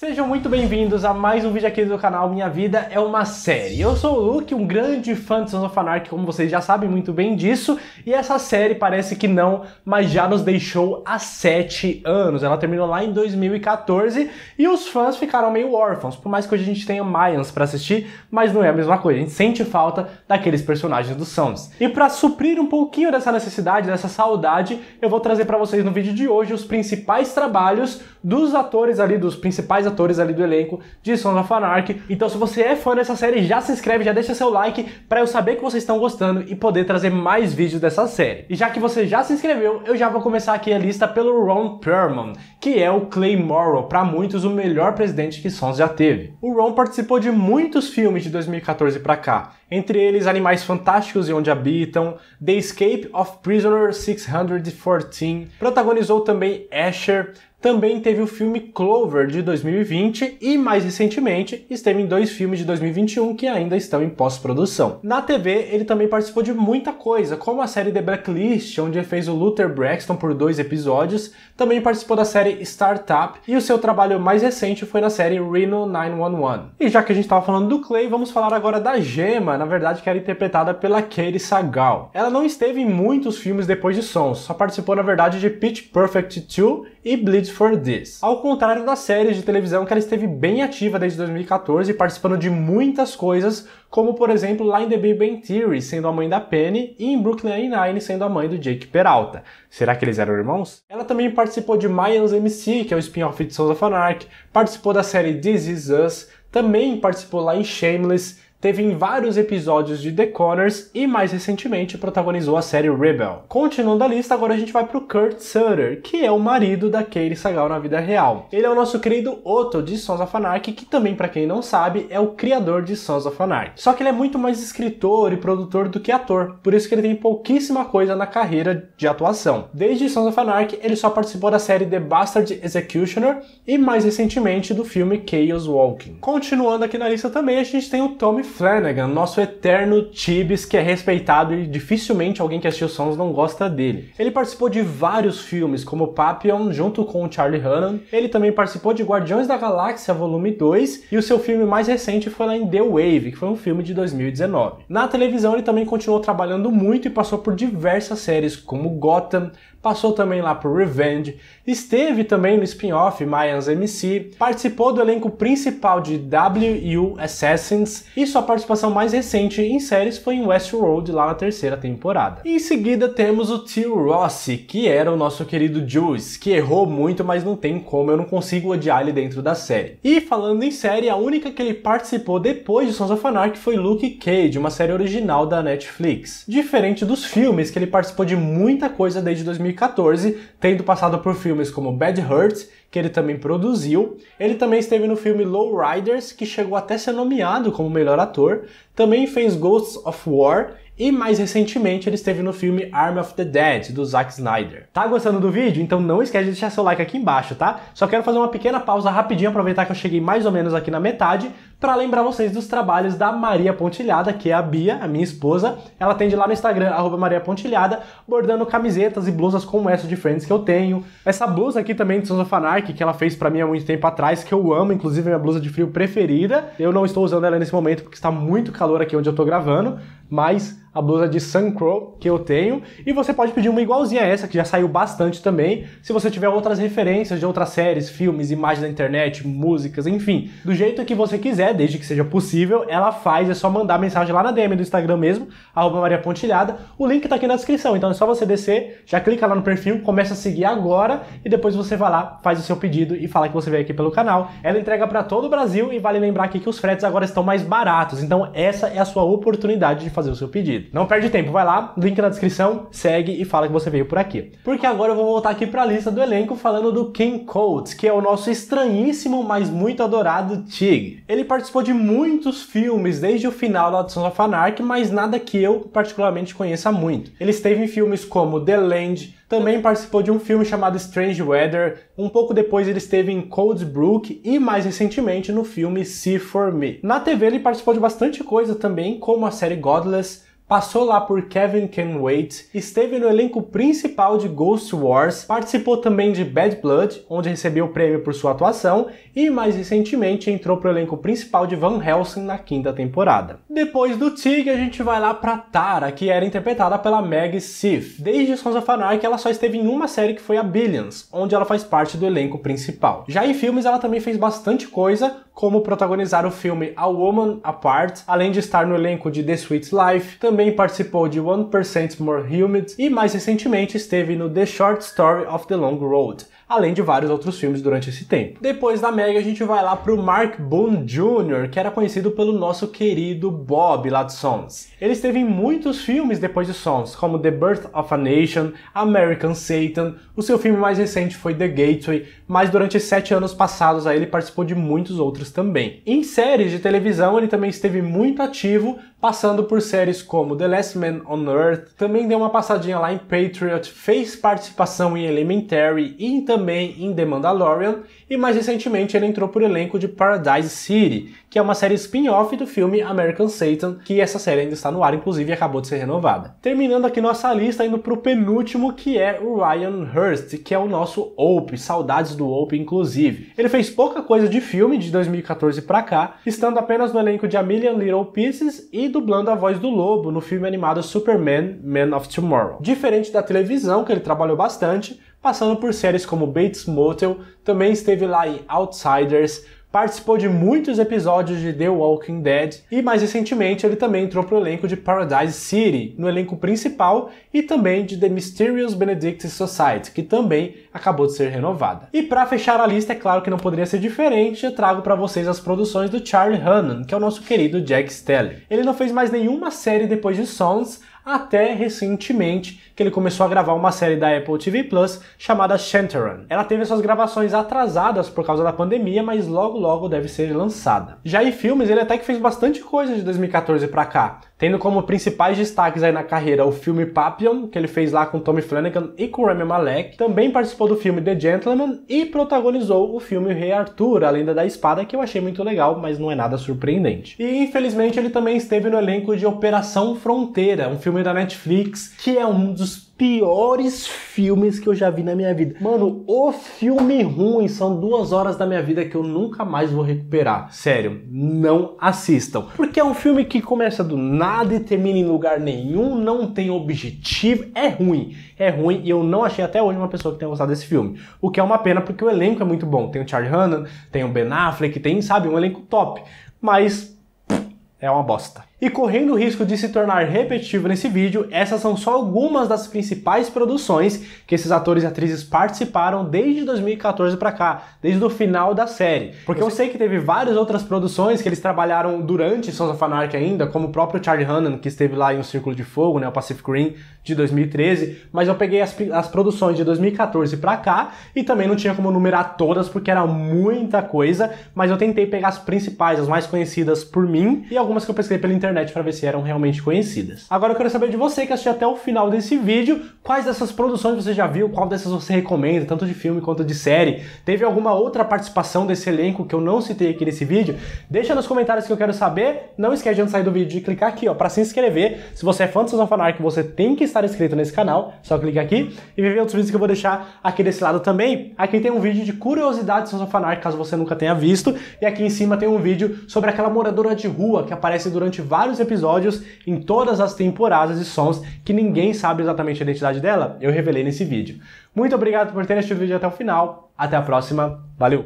Sejam muito bem-vindos a mais um vídeo aqui do canal Minha Vida é uma Série. Eu sou o Luke, um grande fã de Sons of Anarchy, como vocês já sabem muito bem disso, e essa série parece que não, mas já nos deixou há 7 anos. Ela terminou lá em 2014 e os fãs ficaram meio órfãos, por mais que hoje a gente tenha Mayans para assistir, mas não é a mesma coisa, a gente sente falta daqueles personagens dos Sons. E para suprir um pouquinho dessa necessidade, dessa saudade, eu vou trazer para vocês no vídeo de hoje os principais trabalhos dos atores ali, dos principais atores ali do elenco de Sons of Anarchy. Então, se você é fã dessa série, já se inscreve, já deixa seu like para eu saber que vocês estão gostando e poder trazer mais vídeos dessa série. E já que você já se inscreveu, eu já vou começar aqui a lista pelo Ron Perlman, que é o Clay Morrow, para muitos o melhor presidente que Sons já teve. O Ron participou de muitos filmes de 2014 para cá, entre eles Animais Fantásticos e Onde Habitam, The Escape of Prisoner 614, protagonizou também Asher, também teve o filme Clover de 2020 e, mais recentemente, esteve em dois filmes de 2021 que ainda estão em pós-produção. Na TV, ele também participou de muita coisa, como a série The Blacklist, onde fez o Luther Braxton por dois episódios, também participou da série Startup e o seu trabalho mais recente foi na série Reno 911. E já que a gente estava falando do Clay, vamos falar agora da Gema, na verdade que era interpretada pela Katie Sagal. Ela não esteve em muitos filmes depois de Sons, só participou na verdade de Pitch Perfect 2 e Bleed for This. Ao contrário da série de televisão que ela esteve bem ativa desde 2014, participando de muitas coisas, como por exemplo lá em The Big Bang Theory, sendo a mãe da Penny, e em Brooklyn Nine-Nine, sendo a mãe do Jake Peralta. Será que eles eram irmãos? Ela também participou de Mayans MC, que é o spin-off de Sons of Anarchy, participou da série This Is Us, também participou lá em Shameless, teve em vários episódios de The Connors e mais recentemente protagonizou a série Rebel. Continuando a lista, agora a gente vai pro Kurt Sutter, que é o marido da Katie Sagal na vida real. Ele é o nosso querido Otto de Sons of Anarchy, que também para quem não sabe é o criador de Sons of Anarchy. Só que ele é muito mais escritor e produtor do que ator, por isso que ele tem pouquíssima coisa na carreira de atuação. Desde Sons of Anarchy, ele só participou da série The Bastard Executioner e mais recentemente do filme Chaos Walking. Continuando aqui na lista também, a gente tem o Tommy Flanagan, nosso eterno Tibbs, que é respeitado e dificilmente alguém que assistiu Sons não gosta dele. Ele participou de vários filmes, como Papillon, junto com Charlie Hunnam. Ele também participou de Guardiões da Galáxia Volume 2 e o seu filme mais recente foi lá em The Wave, que foi um filme de 2019. Na televisão ele também continuou trabalhando muito e passou por diversas séries como Gotham, passou também lá por Revenge, esteve também no spin-off Mayans MC, participou do elenco principal de WU Assassins e sua participação mais recente em séries foi em Westworld lá na terceira temporada. Em seguida temos o Tio Rossi, que era o nosso querido Juice, que errou muito, mas não tem como, eu não consigo odiar ele dentro da série. E falando em série, a única que ele participou depois de Sons of Anarchy foi Luke Cage, uma série original da Netflix. Diferente dos filmes, que ele participou de muita coisa desde 2000 2014, tendo passado por filmes como Bad Hurts, que ele também produziu. Ele também esteve no filme Low Riders, que chegou até a ser nomeado como melhor ator. Também fez Ghosts of War e mais recentemente ele esteve no filme Arm of the Dead, do Zack Snyder. Tá gostando do vídeo? Então não esquece de deixar seu like aqui embaixo, tá? Só quero fazer uma pequena pausa rapidinho, aproveitar que eu cheguei mais ou menos aqui na metade, para lembrar vocês dos trabalhos da Maria Pontilhada, que é a Bia, a minha esposa. Ela atende lá no Instagram, arroba Maria Pontilhada, bordando camisetas e blusas como essa de Friends que eu tenho. Essa blusa aqui também de Sousa Fanark, que ela fez para mim há muito tempo atrás, que eu amo, inclusive é minha blusa de frio preferida. Eu não estou usando ela nesse momento porque está muito calor aqui onde eu tô gravando, mas a blusa de Sun Crow que eu tenho. E você pode pedir uma igualzinha a essa, que já saiu bastante também. Se você tiver outras referências de outras séries, filmes, imagens da internet, músicas, enfim, do jeito que você quiser quiser, desde que seja possível, ela faz, é só mandar mensagem lá na DM do Instagram mesmo, arroba Maria Pontilhada. O link tá aqui na descrição, então é só você descer, já clica lá no perfil, começa a seguir agora e depois você vai lá, faz o seu pedido e fala que você veio aqui pelo canal. Ela entrega para todo o Brasil e vale lembrar aqui que os fretes agora estão mais baratos, então essa é a sua oportunidade de fazer o seu pedido. Não perde tempo, vai lá, link na descrição, segue e fala que você veio por aqui. Porque agora eu vou voltar aqui para a lista do elenco falando do King Coates, que é o nosso estranhíssimo, mas muito adorado Tig. Ele participou participou de muitos filmes desde o final da Sons of Anarchy, mas nada que eu particularmente conheça muito. Ele esteve em filmes como The Land, também participou de um filme chamado Strange Weather, um pouco depois ele esteve em Cold Brook e mais recentemente no filme See For Me. Na TV ele participou de bastante coisa também, como a série Godless, Passou lá por Kevin Can Wait, esteve no elenco principal de Ghost Wars, participou também de Bad Blood, onde recebeu o prêmio por sua atuação, e mais recentemente entrou para o elenco principal de Van Helsing na quinta temporada. Depois do Tig, a gente vai lá para Tara, que era interpretada pela Meg Sif. Desde Sons of Anarchy, ela só esteve em uma série que foi a Billions, onde ela faz parte do elenco principal. Já em filmes, ela também fez bastante coisa, como protagonizar o filme A Woman Apart, além de estar no elenco de The Sweet Life, também participou de 1% More Humid e mais recentemente esteve no The Short Story of the Long Road, além de vários outros filmes durante esse tempo. Depois da Meg, a gente vai lá pro Mark Boone Jr., que era conhecido pelo nosso querido Bob lá de Sons. Ele esteve em muitos filmes depois de Sons, como The Birth of a Nation, American Satan, o seu filme mais recente foi The Gateway, mas durante sete anos passados aí ele participou de muitos outros também. Em séries de televisão ele também esteve muito ativo, passando por séries como The Last Man on Earth, também deu uma passadinha lá em Patriot, fez participação em Elementary e também em The Mandalorian, e mais recentemente ele entrou por elenco de Paradise City, que é uma série spin-off do filme American Satan, que essa série ainda está no ar, inclusive, acabou de ser renovada. Terminando aqui nossa lista, indo pro penúltimo, que é o Ryan Hurst, que é o nosso Hope. saudades do Hope inclusive. Ele fez pouca coisa de filme de 2014 para cá, estando apenas no elenco de A Million Little Pieces e e dublando a voz do lobo no filme animado Superman Man of Tomorrow. Diferente da televisão, que ele trabalhou bastante, passando por séries como Bates Motel, também esteve lá em Outsiders, participou de muitos episódios de The Walking Dead e mais recentemente ele também entrou para o elenco de Paradise City, no elenco principal e também de The Mysterious Benedict Society, que também acabou de ser renovada. E para fechar a lista, é claro que não poderia ser diferente, eu trago para vocês as produções do Charlie Hunnam, que é o nosso querido Jack Stelly. Ele não fez mais nenhuma série depois de Sons, até recentemente que ele começou a gravar uma série da Apple TV Plus chamada Shantaran. Ela teve suas gravações atrasadas por causa da pandemia, mas logo logo deve ser lançada. Já em filmes, ele até que fez bastante coisa de 2014 para cá tendo como principais destaques aí na carreira o filme Papillon, que ele fez lá com Tommy Flanagan e com Rami Malek, também participou do filme The Gentleman e protagonizou o filme Rei Arthur, a Lenda da Espada, que eu achei muito legal, mas não é nada surpreendente. E infelizmente ele também esteve no elenco de Operação Fronteira, um filme da Netflix que é um dos piores filmes que eu já vi na minha vida. Mano, o filme ruim são duas horas da minha vida que eu nunca mais vou recuperar. Sério, não assistam. Porque é um filme que começa do nada e termina em lugar nenhum, não tem objetivo, é ruim. É ruim e eu não achei até hoje uma pessoa que tenha gostado desse filme. O que é uma pena porque o elenco é muito bom. Tem o Charlie Hunnam, tem o Ben Affleck, tem, sabe, um elenco top. Mas pff, é uma bosta. E correndo o risco de se tornar repetitivo nesse vídeo, essas são só algumas das principais produções que esses atores e atrizes participaram desde 2014 para cá, desde o final da série. Porque eu sei que teve várias outras produções que eles trabalharam durante Sons of Anarchy ainda, como o próprio Charlie Hunnam, que esteve lá em O um Círculo de Fogo, né, o Pacific Rim de 2013, mas eu peguei as, as produções de 2014 para cá e também não tinha como numerar todas porque era muita coisa, mas eu tentei pegar as principais, as mais conhecidas por mim e algumas que eu pesquisei pela internet internet para ver se eram realmente conhecidas. Agora eu quero saber de você que assistiu até o final desse vídeo, quais dessas produções você já viu, qual dessas você recomenda, tanto de filme quanto de série. Teve alguma outra participação desse elenco que eu não citei aqui nesse vídeo? Deixa nos comentários que eu quero saber. Não esquece de sair do vídeo e clicar aqui, ó, para se inscrever. Se você é fã do Susan que você tem que estar inscrito nesse canal, só clica aqui e ver outros vídeos que eu vou deixar aqui desse lado também. Aqui tem um vídeo de curiosidades de Susan Fanark, caso você nunca tenha visto, e aqui em cima tem um vídeo sobre aquela moradora de rua que aparece durante vários vários episódios em todas as temporadas e sons que ninguém sabe exatamente a identidade dela, eu revelei nesse vídeo. Muito obrigado por ter assistido o vídeo até o final. Até a próxima. Valeu!